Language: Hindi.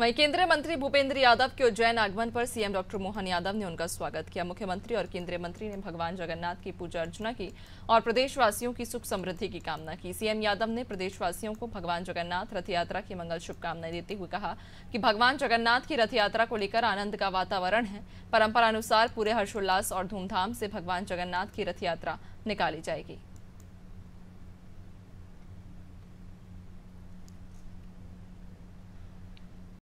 वहीं केंद्रीय मंत्री भूपेंद्र यादव के उज्जैन आगमन पर सीएम डॉक्टर मोहन यादव ने उनका स्वागत किया मुख्यमंत्री और केंद्रीय मंत्री ने भगवान जगन्नाथ की पूजा अर्चना की और प्रदेशवासियों की सुख समृद्धि की कामना की सीएम यादव ने प्रदेशवासियों को भगवान जगन्नाथ रथ यात्रा की मंगल शुभकामनाएं देते हुए कहा कि भगवान जगन्नाथ की रथ यात्रा को लेकर आनंद का वातावरण है परम्परानुसार पूरे हर्षोल्लास और धूमधाम से भगवान जगन्नाथ की रथ यात्रा निकाली जाएगी